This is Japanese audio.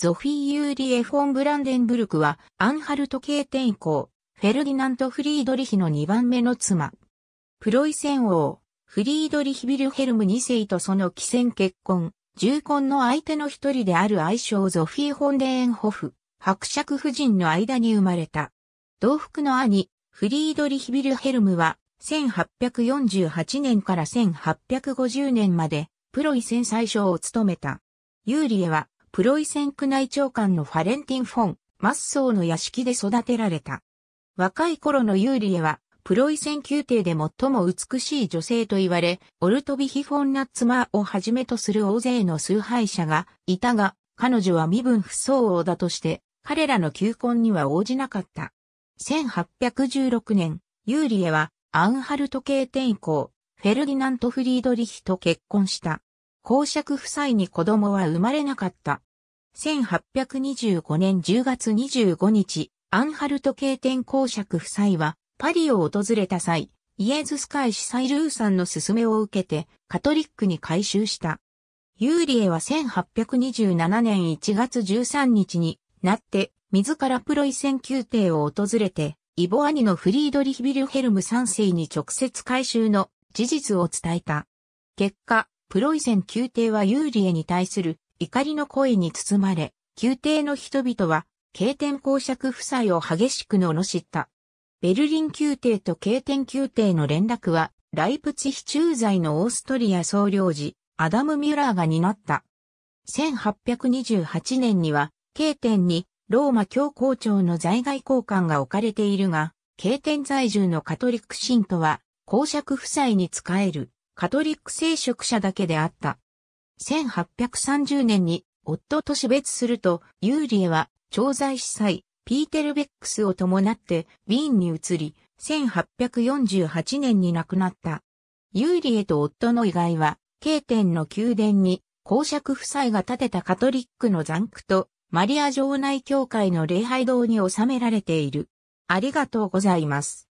ゾフィー・ユーリエ・フォン・ブランデンブルクは、アンハルト系天皇、フェルディナント・フリードリヒの2番目の妻。プロイセン王、フリードリヒ・ビルヘルム2世とその既戦結婚、重婚の相手の一人である愛称ゾフィー・フォンデーンホフ、伯爵夫人の間に生まれた。同福の兄、フリードリヒ・ビルヘルムは、1848年から1850年まで、プロイセン最初を務めた。ユーリエは、プロイセン宮内長官のファレンティン・フォン、マッソーの屋敷で育てられた。若い頃のユーリエは、プロイセン宮廷で最も美しい女性と言われ、オルトビヒ・フォン・ナッツマーをはじめとする大勢の崇拝者がいたが、彼女は身分不相応だとして、彼らの求婚には応じなかった。1816年、ユーリエはアンハルト系天候、フェルディナント・フリードリヒと結婚した。公爵夫妻に子供は生まれなかった。1825年10月25日、アンハルト経典公爵夫妻は、パリを訪れた際、イエズス会司祭ルーさんの勧めを受けて、カトリックに改修した。ユーリエは1827年1月13日になって、自らプロイセン宮廷を訪れて、イボ兄のフリードリヒビルヘルム3世に直接改修の事実を伝えた。結果、プロイセン宮廷はユーリエに対する怒りの声に包まれ、宮廷の人々は、経典公爵夫妻を激しく罵った。ベルリン宮廷と経典宮廷の連絡は、ライプツヒ駐在のオーストリア総領事、アダム・ミュラーが担った。1828年には、経典にローマ教皇庁の在外交換が置かれているが、経典在住のカトリック信徒は、公爵夫妻に仕える。カトリック聖職者だけであった。1830年に夫と死別すると、ユーリエは、長在司祭、ピーテル・ベックスを伴って、ウィーンに移り、1848年に亡くなった。ユーリエと夫の遺骸は、経典の宮殿に、公爵夫妻が建てたカトリックの残区と、マリア城内教会の礼拝堂に収められている。ありがとうございます。